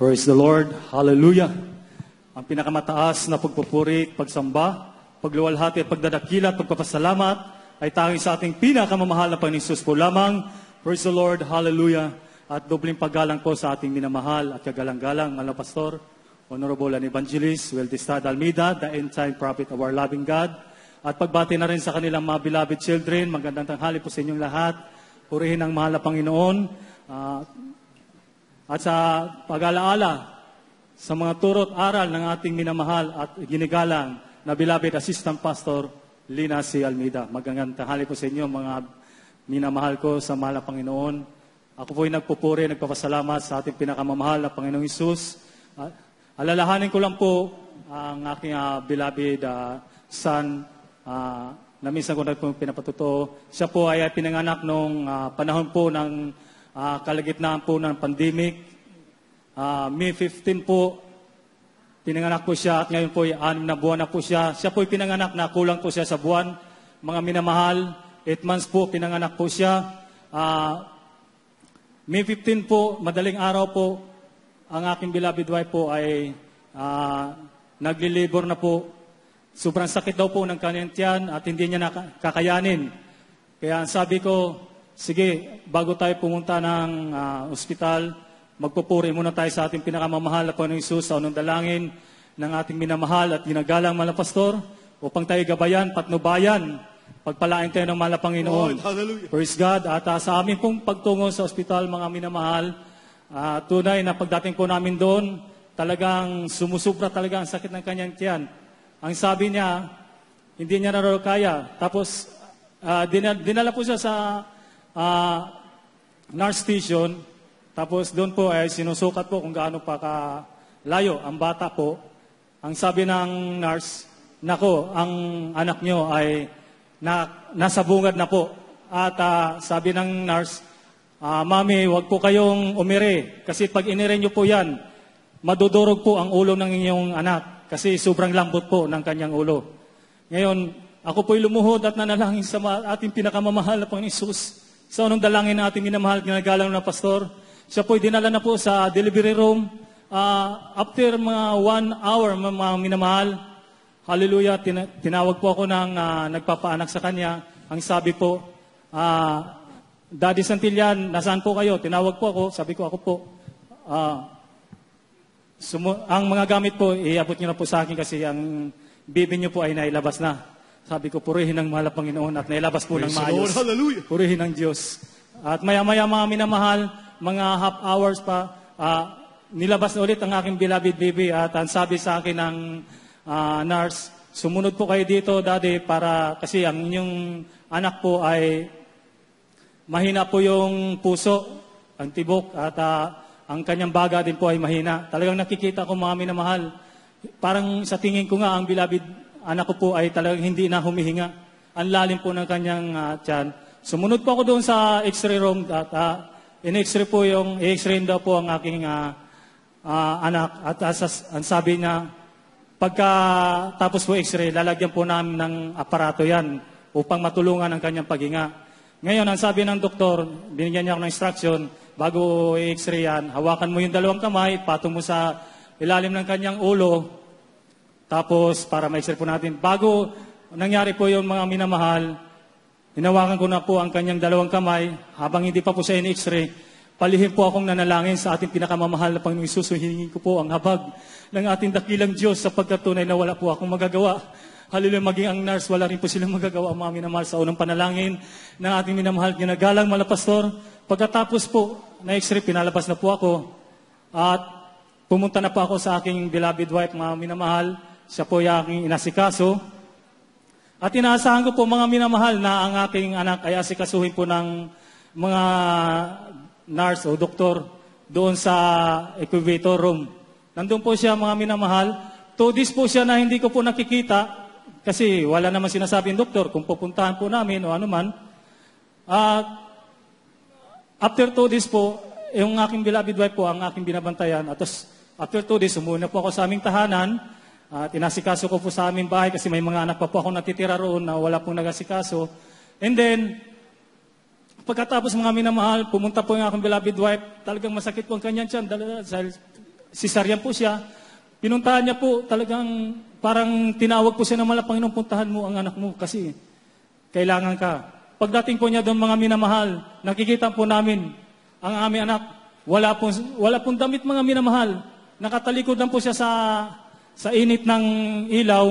Praise the Lord. Hallelujah. Ang pinakamataas na pagpupuri, pagsamba, pagluwalhati at pagdadakila at pagpapasalamat ay tanging sa ating pinakamamahal na Panginoon po lamang. Praise the Lord. Hallelujah. At dobling paggalang ko sa ating minamahal at kagalang-galang, mga pastor, Honorable and Evangelist, Weldestad Almeida, the end-time prophet of our loving God. At pagbati na rin sa kanilang mga beloved children, magandang tanghali po sa inyong lahat. Purihin ang mahal na Panginoon. Uh, at sa pag-alaala sa mga turot aral ng ating minamahal at ginigalang na Bilabid Assistant Pastor Lina C. Almida. Magandang tanghali po sa inyo mga minamahal ko sa mahal na Panginoon. Ako po ay nagpupuri, nagpapasalamat sa ating pinakamamahal na Panginoong Isus. Uh, alalahanin ko lang po ang aking uh, ah, Bilabid uh, ah, son uh, na minsan ko na pinapatuto. Siya po ay pinanganak noong uh, panahon po ng uh, kalagitnaan po ng pandemic. Uh, May 15 po, pinanganak po siya at ngayon po ay anim na buwan na po siya. Siya po ay pinanganak na kulang po siya sa buwan. Mga minamahal, 8 months po pinanganak po siya. Uh, May 15 po, madaling araw po, ang aking beloved wife po ay uh, nagli-labor na po. Sobrang sakit daw po ng kanyang tiyan at hindi niya nakakayanin. Kaya ang sabi ko, sige, bago tayo pumunta ng uh, ospital, magpupuri muna tayo sa ating pinakamamahal na Panginoon Isus sa unang dalangin ng ating minamahal at ginagalang mga pastor upang tayo gabayan, patnubayan, pagpalain tayo ng mahal na Panginoon. Lord, hallelujah. Praise God. At uh, sa amin pong pagtungo sa ospital, mga minamahal, uh, tunay na pagdating po namin doon, talagang sumusubra talaga ang sakit ng kanyang tiyan. Ang sabi niya, hindi niya na kaya. Tapos, uh, dinala, dinala po siya sa uh, nurse station. Tapos doon po ay eh, sinusukat po kung gaano pa ka layo ang bata po. Ang sabi ng nurse, nako, ang anak nyo ay na, nasa bungad na po. At uh, sabi ng nurse, uh, Mami, wag po kayong umire kasi pag inire nyo po yan, madudurog po ang ulo ng inyong anak kasi sobrang lambot po ng kanyang ulo. Ngayon, ako po'y lumuhod at nanalangin sa ating pinakamamahal na Panginoon Isus So anong dalangin ng ating minamahal ginagalang na pastor? Siya po'y dinala na po sa delivery room. Uh, after mga one hour, mga minamahal, hallelujah, tina- tinawag po ako ng uh, nagpapaanak sa kanya. Ang sabi po, uh, Daddy Santillan, nasaan po kayo? Tinawag po ako. Sabi ko, ako po. Uh, sumu- ang mga gamit po, iabot nyo na po sa akin kasi ang bibi nyo po ay nailabas na. Sabi ko, purihin ng mahal Panginoon at nailabas po Praise ng maayos. hallelujah. Purihin ng Diyos. At maya-maya mga minamahal, mga half hours pa, uh, nilabas na ulit ang aking beloved baby at ang sabi sa akin ng uh, nurse, sumunod po kayo dito, daddy, para kasi ang inyong anak po ay mahina po yung puso, ang tibok, at uh, ang kanyang baga din po ay mahina. Talagang nakikita ko mga minamahal. Parang sa tingin ko nga, ang beloved anak ko po ay talagang hindi na humihinga. Ang lalim po ng kanyang uh, tiyan. Sumunod po ako doon sa x-ray room at uh, in-x-ray po yung, i-x-ray daw po ang aking uh, uh, anak. At as, ang sabi niya, pagka tapos po x-ray, lalagyan po namin ng aparato yan upang matulungan ang kanyang paghinga. Ngayon, ang sabi ng doktor, binigyan niya ako ng instruction, bago i-x-ray yan, hawakan mo yung dalawang kamay, patong mo sa ilalim ng kanyang ulo, tapos, para ma-share po natin, bago nangyari po yung mga minamahal, hinawakan ko na po ang kanyang dalawang kamay habang hindi pa po siya in-x-ray. Palihim po akong nanalangin sa ating pinakamamahal na Panginoong Isus. Hinihingi ko po ang habag ng ating dakilang Diyos sapagkat tunay na wala po akong magagawa. Hallelujah, maging ang nurse, wala rin po silang magagawa ang mga minamahal sa unang panalangin ng ating minamahal ginagalang mala pastor. Pagkatapos po, na x-ray, pinalabas na po ako. At pumunta na po ako sa aking beloved wife, mga minamahal. Siya po yung aking inasikaso. At inaasahan ko po mga minamahal na ang aking anak ay asikasuhin po ng mga nurse o doktor doon sa equivator room. Nandun po siya mga minamahal. To this po siya na hindi ko po nakikita kasi wala naman sinasabi ng doktor kung pupuntahan po namin o anuman. Uh, after to this po, yung aking beloved wife po ang aking binabantayan. At after to this, na po ako sa aming tahanan at inasikaso ko po sa aming bahay kasi may mga anak pa po ako natitira roon na wala pong nagasikaso. And then, pagkatapos mga minamahal, pumunta po yung akong beloved wife. Talagang masakit po ang kanyang tiyan. Dahil sisaryan po siya. Pinuntahan niya po talagang parang tinawag po siya ng mala, Panginoon, puntahan mo ang anak mo kasi kailangan ka. Pagdating po niya doon mga minamahal, nakikita po namin ang aming anak. Wala pong, wala pong damit mga minamahal. Nakatalikod lang po siya sa sa init ng ilaw,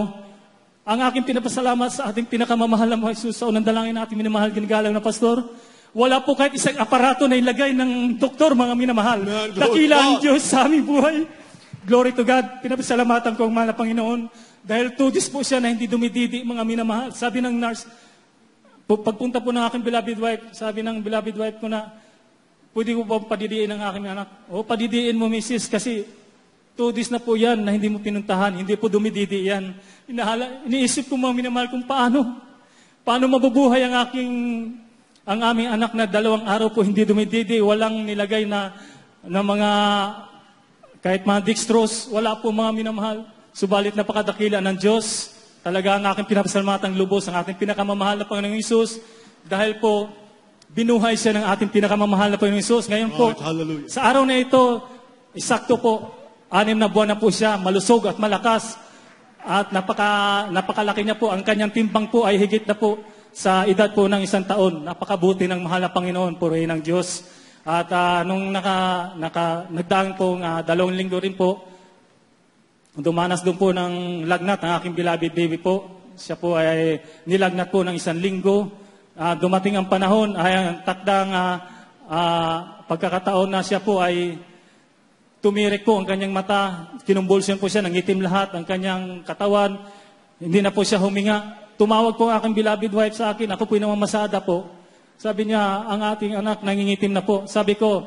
ang aking pinapasalamat sa ating pinakamamahal na mga Jesus sa unang dalangin natin minamahal ginagalang na pastor. Wala po kahit isang aparato na ilagay ng doktor, mga minamahal. Dakila ang Diyos sa aming buhay. Glory to God. Pinapasalamatan ko ang mahal Panginoon. Dahil tudis po siya na hindi dumididi, mga minamahal. Sabi ng nurse, pagpunta po ng aking beloved wife, sabi ng beloved wife ko na, pwede ko ba padidiin ang aking anak? O, padidiin mo, misis, kasi Two days na po yan na hindi mo pinuntahan, hindi po dumididi yan. Inahala, iniisip ko mga minamahal kung paano. Paano mabubuhay ang aking, ang aming anak na dalawang araw po hindi dumididi, walang nilagay na, na mga, kahit mga dextrose, wala po mga minamahal. Subalit napakadakila ng Diyos. Talaga ang aking pinapasalmatang lubos, ang ating pinakamamahal na Panginoong Isus. Dahil po, binuhay siya ng ating pinakamamahal na Panginoong Isus. Ngayon po, right, sa araw na ito, isakto po, Anim na buwan na po siya, malusog at malakas. At napaka, napakalaki niya po. Ang kanyang timbang po ay higit na po sa edad po ng isang taon. Napakabuti ng mahal na Panginoon, puri ng Diyos. At uh, nung naka, naka, nagdaan pong uh, dalawang linggo rin po, dumanas doon po ng lagnat ang aking beloved baby po. Siya po ay nilagnat po ng isang linggo. Uh, dumating ang panahon, ay ang takdang uh, uh, pagkakataon na siya po ay Tumirik po ang kanyang mata, kinumbulsyon po siya, nangitim lahat ang kanyang katawan, hindi na po siya huminga. Tumawag po ang aking beloved wife sa akin, ako po po'y namamasada po. Sabi niya, ang ating anak nangingitim na po. Sabi ko,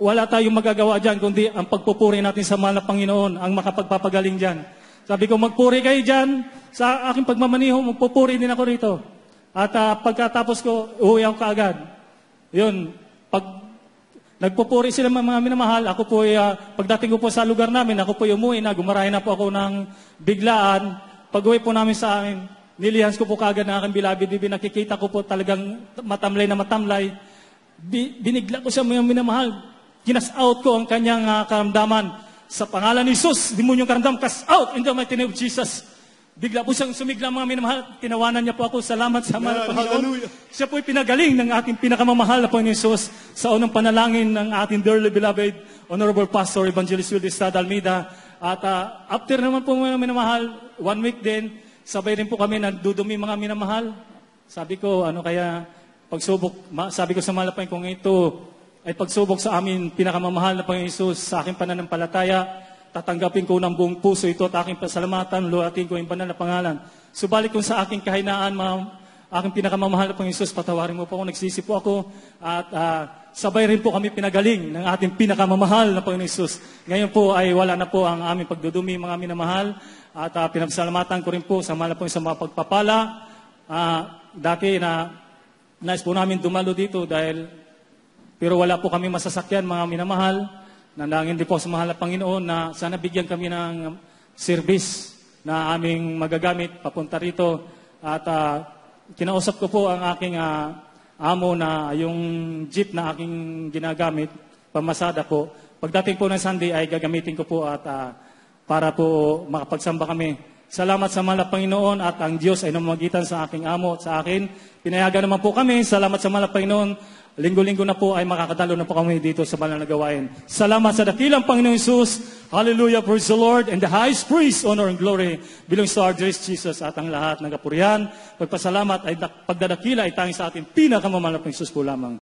wala tayong magagawa dyan, kundi ang pagpupuri natin sa mahal na Panginoon, ang makapagpapagaling dyan. Sabi ko, magpuri kayo dyan. Sa aking pagmamaniho, magpupuri din ako rito. At uh, pagkatapos ko, uuwi ako kaagad. Yun, pag Nagpupuri sila mga minamahal. Ako po, uh, pagdating ko po sa lugar namin, ako po umuwi na, gumarahin na po ako ng biglaan. Pag-uwi po namin sa amin, nilihans ko po kagad ng aking bilabidi. Nakikita ko po talagang matamlay na matamlay. Bi- binigla ko siya mga minamahal. Kinas out ko ang kanyang uh, karamdaman. Sa pangalan ni Jesus, demonyo karamdaman, cast out in the mighty name of Jesus. Bigla po siyang sumigla mga minamahal. Tinawanan niya po ako. Salamat sa mga yeah, Panginoon. Hallelujah. Siya po'y pinagaling ng ating pinakamamahal na Panginoon Yesus sa unang panalangin ng ating dearly beloved Honorable Pastor Evangelist Will Estrada Almeida. At uh, after naman po mga minamahal, one week din, sabay rin po kami nagdudumi mga minamahal. Sabi ko, ano kaya pagsubok, sabi ko sa malapay kung ito ay pagsubok sa amin pinakamamahal na Panginoon Yesus sa aking pananampalataya Tatanggapin ko ng buong puso ito at aking pasalamatan, luhatin ko yung banal na pangalan. Subalit kung sa aking kahinaan, ma'am, aking pinakamamahal na Panginoon, patawarin mo po ako, nagsisi po ako, at uh, sabay rin po kami pinagaling ng ating pinakamamahal na Panginoon Isus. Ngayon po ay wala na po ang aming pagdudumi, mga minamahal, at uh, pinasalamatan ko rin po sa mga po sa mga pagpapala. Uh, dati na nais po namin dumalo dito dahil pero wala po kami masasakyan, mga minamahal. Nandangin din po sa mahal na Panginoon na sana bigyan kami ng um, service na aming magagamit papunta rito. At uh, kinausap ko po ang aking uh, amo na yung jeep na aking ginagamit, pamasada po. Pagdating po ng Sunday ay gagamitin ko po at uh, para po makapagsamba kami. Salamat sa mahal na Panginoon at ang Diyos ay namagitan sa aking amo at sa akin. Pinayagan naman po kami. Salamat sa mahal na Panginoon Linggo-linggo na po ay makakadalo na po kami dito sa banal na gawain. Salamat sa dakilang Panginoong Isus. Hallelujah, praise the Lord, and the highest praise, honor, and glory belongs to our dearest Jesus at ang lahat ng kapurihan. Pagpasalamat ay pagdadakila ay tanging sa ating pinakamamahal na Isus po lamang.